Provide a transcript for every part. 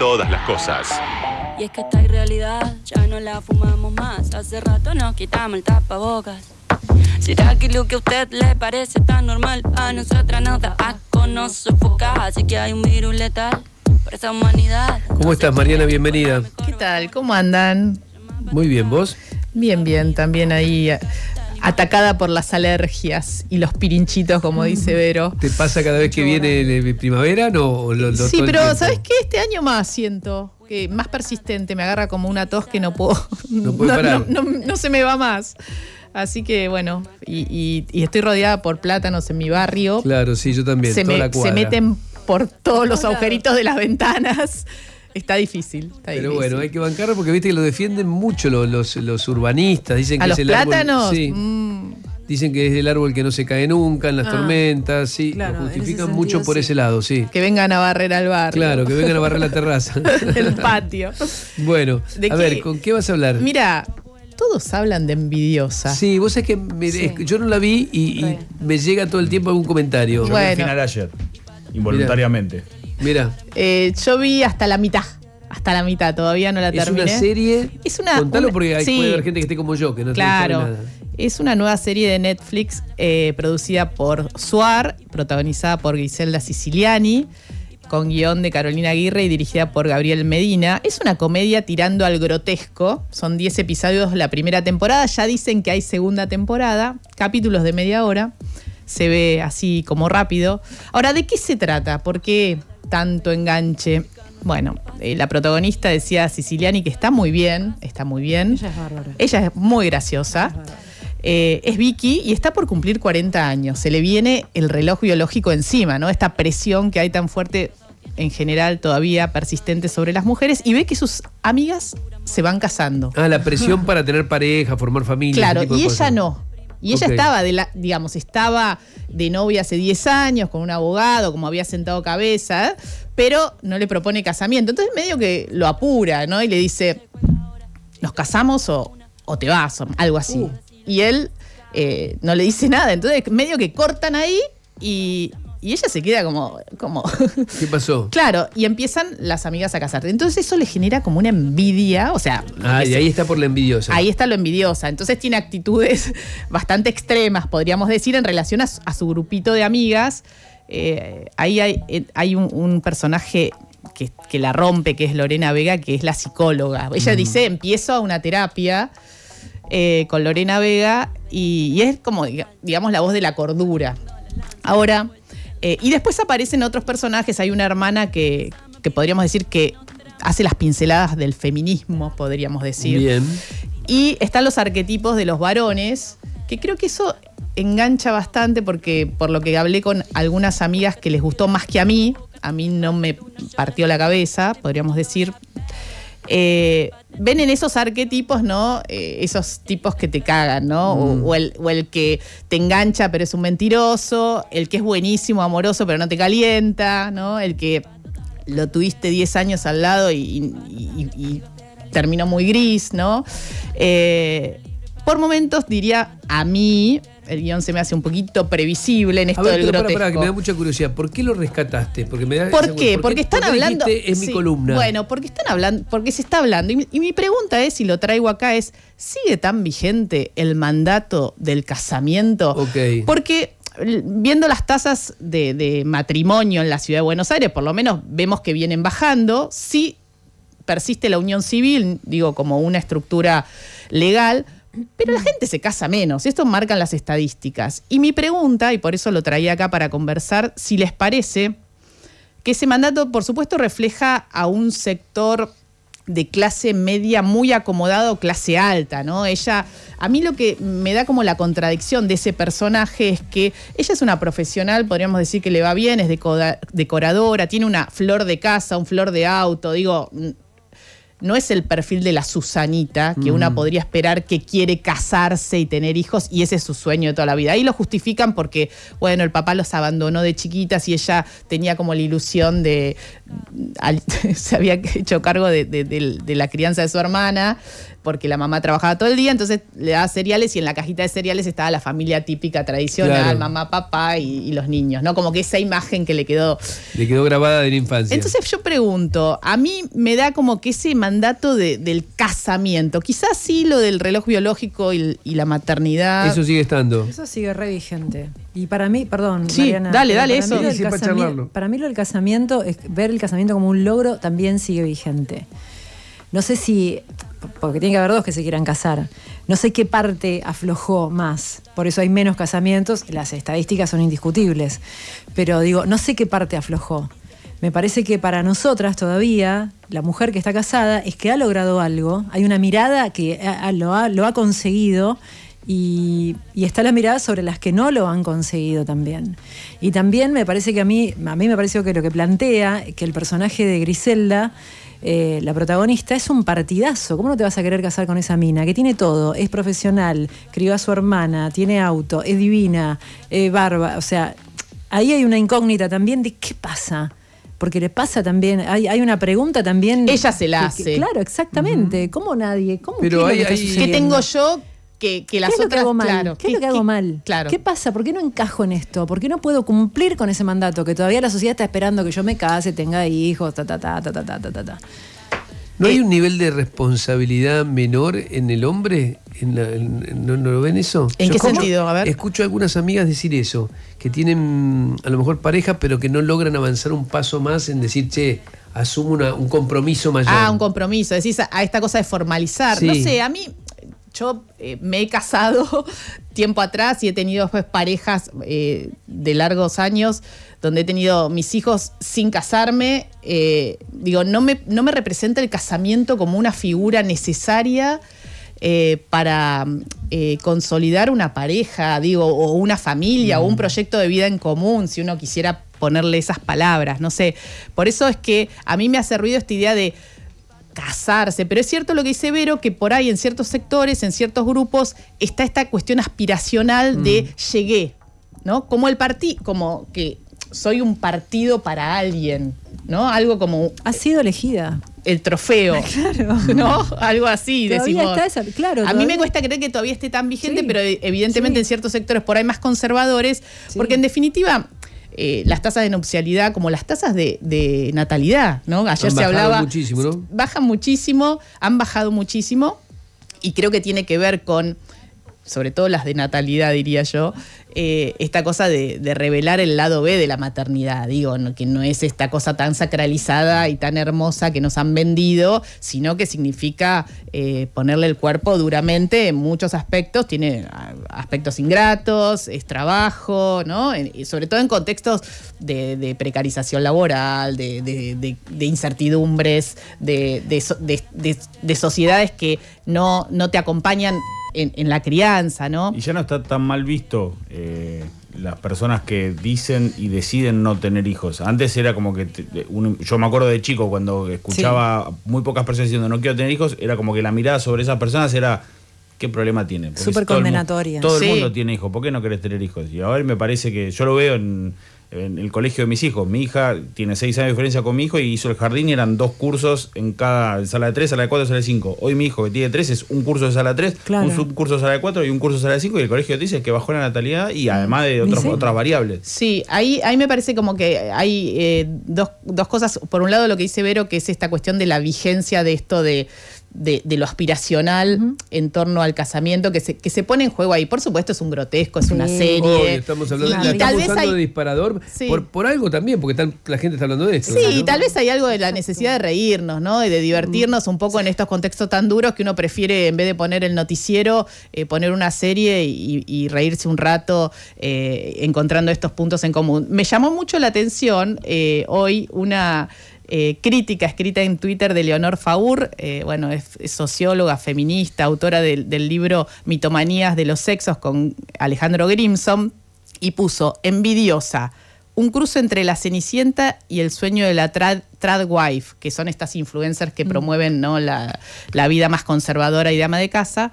todas las cosas. Y es que esta irrealidad ya no la fumamos más. Hace rato nos quitamos el tapabocas. Será que lo que a usted le parece tan normal a nosotras nada asco nos sofoca. Así que hay un virus letal para esta humanidad. ¿Cómo estás, Mariana? Bienvenida. ¿Qué tal? ¿Cómo andan? Muy bien, ¿vos? Bien, bien, también ahí atacada por las alergias y los pirinchitos, como dice Vero. ¿Te pasa cada vez que viene primavera? No, sí, pero ¿sabes qué? Este año más siento que más persistente, me agarra como una tos que no puedo. No, parar. No, se me va más. Así que bueno, y, estoy rodeada por plátanos en mi barrio. Claro, sí, yo también. se meten por todos los agujeritos de las ventanas. Está difícil. Está Pero bueno, hay que bancarlo porque viste que lo defienden mucho los, urbanistas. Dicen que el plátanos? Mm. Dicen que es el árbol que no se cae nunca en las ah, tormentas, sí. lo justifican mucho por ese lado, sí. Que vengan a barrer al barrio. Claro, que vengan a barrer la terraza. el patio. Bueno, a ver, ¿con qué vas a hablar? Mira, todos hablan de envidiosa. Sí, vos es que yo no la vi y, me llega todo el tiempo algún comentario. bueno. final ayer, involuntariamente. Mira. Eh, yo vi hasta la mitad. Hasta la mitad, todavía no la terminé. Es una serie. Es una. Contalo porque hay, puede haber gente que esté como yo, que no claro, nada. Es una nueva serie de Netflix eh, producida por Suar, protagonizada por Griselda Siciliani, con guión de Carolina Aguirre y dirigida por Gabriel Medina. Es una comedia tirando al grotesco. Son 10 episodios la primera temporada. Ya dicen que hay segunda temporada, capítulos de media hora se ve así como rápido. Ahora, ¿de qué se trata? Porque tanto enganche. Bueno, eh, la protagonista decía Siciliani que está muy bien, está muy bien. Ella es muy graciosa. Eh, es Vicky y está por cumplir 40 años. Se le viene el reloj biológico encima, ¿no? Esta presión que hay tan fuerte en general todavía persistente sobre las mujeres y ve que sus amigas se van casando. Ah, la presión para tener pareja, formar familia. Claro, y ella no. Y ella estaba, de la, digamos, estaba de novia hace 10 años con un abogado, como había sentado cabeza, pero no le propone casamiento. Entonces medio que lo apura, ¿no? Y le dice, nos casamos o, te vas, algo así. Uh. Y él eh, no le dice nada. Entonces medio que cortan ahí y, y ella se queda como, como. ¿Qué pasó? claro, y empiezan las amigas a casarte. Entonces eso le genera como una envidia, o sea. Ah, y ahí está por la envidiosa. Ahí está lo envidiosa. Entonces tiene actitudes bastante extremas, podríamos decir, en relación a, su grupito de amigas. Eh, ahí hay, eh, un, personaje que, la rompe, que es Lorena Vega, que es la psicóloga. Ella mm. dice: empiezo a una terapia. Eh, con Lorena Vega y es como, digamos, la voz de la cordura. Ahora, eh, y después aparecen otros personajes. Hay una hermana que, que podríamos decir que hace las pinceladas del feminismo, podríamos decir. Bien. Y están los arquetipos de los varones, que creo que eso engancha bastante porque por lo que hablé con algunas amigas que les gustó más que a mí, a mí no me partió la cabeza, podríamos decir, eh, ven en esos arquetipos, ¿no? Eh, esos tipos que te cagan, ¿no? Mm. O, el, que te engancha pero es un mentiroso, el que es buenísimo, amoroso pero no te calienta, ¿no? El que lo tuviste 10 años al lado y, terminó muy gris, ¿no? Eh, por momentos diría a mí, el guión se me hace un poquito previsible en esto ver, del que me da mucha curiosidad. ¿Por qué lo rescataste? Porque me da ¿Por, qué? ¿Por qué? Porque están hablando. Es mi columna. Bueno, porque están hablando, porque se está hablando. Y, mi pregunta es, si lo traigo acá, es: ¿sigue tan vigente el mandato del casamiento? Ok. Porque viendo las tasas de, de, matrimonio en la ciudad de Buenos Aires, por lo menos vemos que vienen bajando, si persiste la unión civil, digo, como una estructura legal, pero la mm. gente se casa menos, esto marcan las estadísticas. Y mi pregunta, y por eso lo traía acá para conversar, si les parece que ese mandato, por supuesto, refleja a un sector de clase media muy acomodado, clase alta, ¿no? Ella, a mí lo que me da como la contradicción de ese personaje es que ella es una profesional, podríamos decir que le va bien, es decoradora, tiene una flor de casa, un flor de auto, digo, no es el perfil de la Susanita, que una mm. podría esperar que quiere casarse y tener hijos, y ese es su sueño de toda la vida. Ahí lo justifican porque, bueno, el papá los abandonó de chiquitas y ella tenía como la ilusión de. se había hecho cargo de, la crianza de su hermana, porque la mamá trabajaba todo el día, entonces le daba cereales y en la cajita de cereales estaba la familia típica tradicional, mamá, papá y, los niños, ¿no? Como que esa imagen que le quedó. Le quedó grabada de la infancia. Entonces yo pregunto, a mí me da como que ese mandato del casamiento. Quizás sí lo del reloj biológico y, la maternidad. Eso sigue estando. Eso sigue re vigente. Y para mí, perdón, Mariana, dale, dale eso. para, mí lo del casamiento, es, ver el casamiento como un logro también sigue vigente. No sé si, porque tiene que haber dos que se quieran casar. No sé qué parte aflojó más. Por eso hay menos casamientos. Las estadísticas son indiscutibles. Pero digo, no sé qué parte aflojó me parece que para nosotras todavía, la mujer que está casada es que ha logrado algo, hay una mirada que eh, lo, ha, conseguido y, está la mirada sobre las que no lo han conseguido también. Y también me parece que a mí, a mí me pareció que lo que plantea, que el personaje de Griselda, eh, la protagonista, es un partidazo. ¿Cómo no te vas a querer casar con esa mina? Que tiene todo, es profesional, crió a su hermana, tiene auto, es divina, es barba. O sea, ahí hay una incógnita también de qué pasa porque le pasa también, hay, hay una pregunta también. Ella se la hace. claro, exactamente. ¿Cómo nadie? ¿Cómo ¿qué, que tengo yo que, que, las otras, Claro, ¿Qué, es lo que hago mal? ¿Qué pasa? ¿Por qué no encajo en esto? ¿Por qué no puedo cumplir con ese mandato que todavía la sociedad está esperando que yo me case, tenga hijos, ta ta ta ta ta ta ta ta? ¿No hay eh, un nivel de responsabilidad menor en el hombre? ¿En no, lo ven eso? ¿En qué sentido? A ver. Escucho a algunas amigas decir eso, que tienen mm, a lo mejor pareja, pero que no logran avanzar un paso más en decir, che, asumo un compromiso mayor. Ah, un compromiso. Decís a, ah, esta cosa de formalizar. No sé, a mí yo eh, me he casado tiempo atrás y he tenido pues, parejas eh, de largos años donde he tenido mis hijos sin casarme. Eh, digo, no me, no me representa el casamiento como una figura necesaria para consolidar una pareja, digo, o una familia, o un mm. proyecto de vida en común, si uno quisiera ponerle esas palabras, no sé. Por eso es que a mí me hace ruido esta idea de casarse, pero es cierto lo que dice Vero, que por ahí en ciertos sectores, en ciertos grupos, está esta cuestión aspiracional mm. de llegué, ¿no? Como el partido, como que soy un partido para alguien, ¿no? Algo como... Ha sido elegida. El trofeo. Claro. ¿No? Algo así, decimos. Está esa, claro, a mí me cuesta creer que todavía esté tan vigente, pero evidentemente en ciertos sectores por ahí más conservadores, porque en definitiva eh, las tasas de nupcialidad como las tasas de, natalidad, ¿no? Ayer se hablaba. Muchísimo, ¿no? Bajan muchísimo, han bajado muchísimo y creo que tiene que ver con sobre todo las de natalidad, diría yo, eh, esta cosa de, revelar el lado B de la maternidad, digo, que no es esta cosa tan sacralizada y tan hermosa que nos han vendido, sino que significa eh, ponerle el cuerpo duramente en muchos aspectos, tiene ah, aspectos ingratos, es trabajo, ¿no? Y sobre todo en contextos de, precarización laboral, de, incertidumbres, de, sociedades que no, no te acompañan en, la crianza, ¿no? Y ya no está tan mal visto. Eh, las personas que dicen y deciden no tener hijos. Antes era como que yo me acuerdo de chico cuando escuchaba muy pocas personas diciendo no quiero tener hijos, era como que la mirada sobre esas personas era ¿qué problema tiene. Súper condenatoria. Todo, el mundo tiene hijos, ¿por qué no querés tener hijos? Y ahora me parece que yo lo veo en en el colegio de mis hijos. Mi hija tiene seis años de diferencia con mi hijo y hizo el jardín y eran dos cursos en cada sala de tres, sala de cuatro, sala de cinco. Hoy mi hijo que tiene tres es un curso de sala de tres, un subcurso de sala de cuatro y un curso de sala de cinco y el colegio dice que bajó la natalidad y además de otras variables. Sí, ahí, ahí me parece como que hay eh, dos, dos cosas. Por un lado lo que dice Vero, que es esta cuestión de la vigencia de esto de de, lo aspiracional en torno al casamiento que se, que se pone en juego ahí. Por supuesto, es un grotesco, es una serie. estamos hablando, de disparador por, algo también, porque la gente está hablando de esto. Sí, tal vez hay algo de la necesidad de reírnos, ¿no? Y de divertirnos un poco en estos contextos tan duros que uno prefiere, en vez de poner el noticiero, eh, poner una serie y, reírse un rato eh, encontrando estos puntos en común. Me llamó mucho la atención eh, hoy una eh, crítica escrita en Twitter de Leonor Faur, eh, bueno, es, socióloga, feminista, autora del libro Mitomanías de los Sexos con Alejandro Grimson, y puso envidiosa. Un cruce entre la Cenicienta y el sueño de la trad, wife, que son estas influencers que mm. promueven ¿no? la, la vida más conservadora y de ama de casa,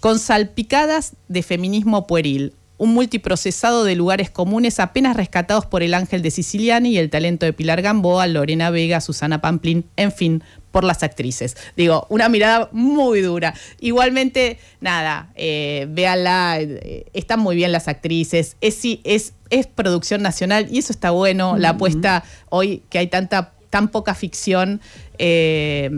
con salpicadas de feminismo pueril un multiprocesado de lugares comunes apenas rescatados por el Ángel de Siciliani y el talento de Pilar Gamboa, Lorena Vega, Susana Pamplin, en fin, por las actrices. Digo, una mirada muy dura. Igualmente, nada, eh, véanla, eh, están muy bien las actrices, es, es, es producción nacional y eso está bueno, la apuesta hoy que hay tanta tan poca ficción. Eh,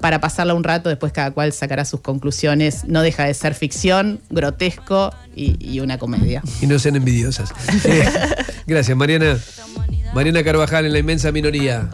para pasarla un rato, después cada cual sacará sus conclusiones. No deja de ser ficción, grotesco y, una comedia. Y no sean envidiosas. Eh, gracias, Mariana. Mariana Carvajal en la inmensa minoría.